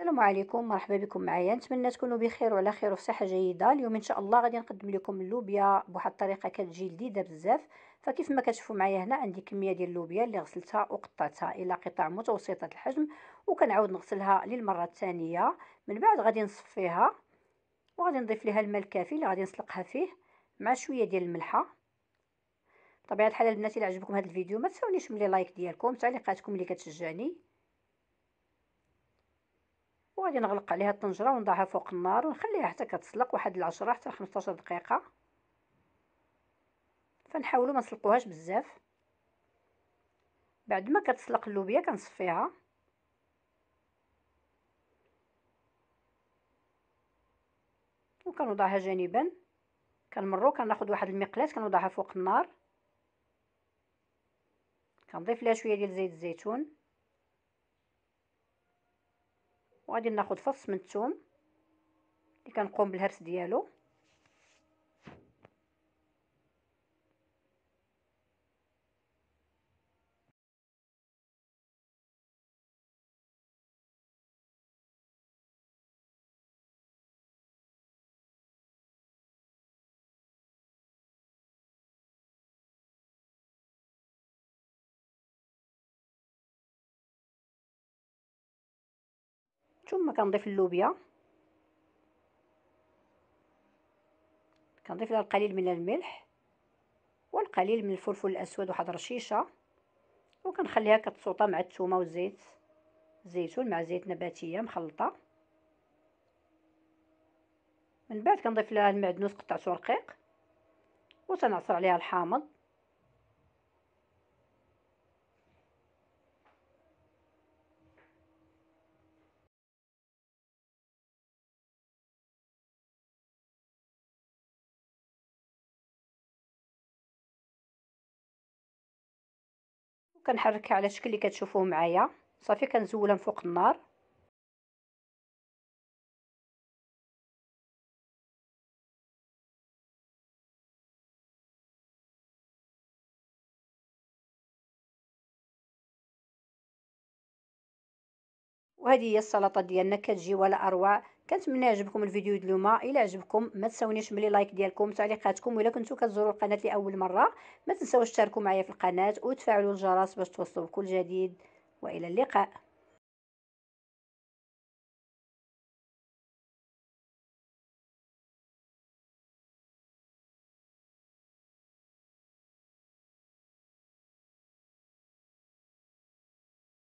السلام عليكم مرحبا بكم معايا نتمنى تكونوا بخير وعلى خير وفي صحه جيده اليوم ان شاء الله غادي نقدم لكم اللوبيا بواحد الطريقه كتجي لذيذه بزاف فكيف ما كتشوفوا معايا هنا عندي كميه ديال اللوبيا اللي غسلتها وقطعتها الى قطع متوسطه الحجم وكنعاود نغسلها للمره الثانيه من بعد غادي نصفيها وغادي نضيف لها الماء الكافي اللي غادي نسلقها فيه مع شويه ديال الملحه بطبيعه الحال البنات الى عجبكم هذا الفيديو ما تنساونيش من لايك ديالكم تعليقاتكم اللي كتشجعني وغادي نغلق عليها الطنجره ونضعها فوق النار ونخليها حتى كتسلق واحد العشرة حتى 15 دقيقه فنحاولوا ما نسلقوهاش بزاف بعد ما كتسلق اللوبيا كنصفيها وكنوضعها جانبا كنمرو كناخذ واحد المقلاة كنوضعها فوق النار كنضيف لها شويه ديال زيت الزيتون وغادي ناخد فص من الثوم اللي كنقوم بالهرس ديالو ثم كنضيف اللوبيا كنضيف لها القليل من الملح والقليل من الفلفل الاسود واحد رشيشه وكنخليها كتصوطى مع الثومه والزيت الزيتون مع زيت نباتيه مخلطه من بعد كنضيف لها المعدنوس قطعته رقيق وتنعصر عليها الحامض كنحركها على الشكل اللي كتشوفوه معايا صافي كنزولها من فوق النار وهذه هي السلطه ديالنا كتجي ولا اروع كنتمنى يعجبكم الفيديو ديال اليوم الا عجبكم ما تنساونيش ملي لايك ديالكم تعليقاتكم ولا كنتو كتزوروا القناه لاول مره ما تنساوش تشاركوا معايا في القناه وتفعلوا الجرس باش توصلوا بكل جديد والى اللقاء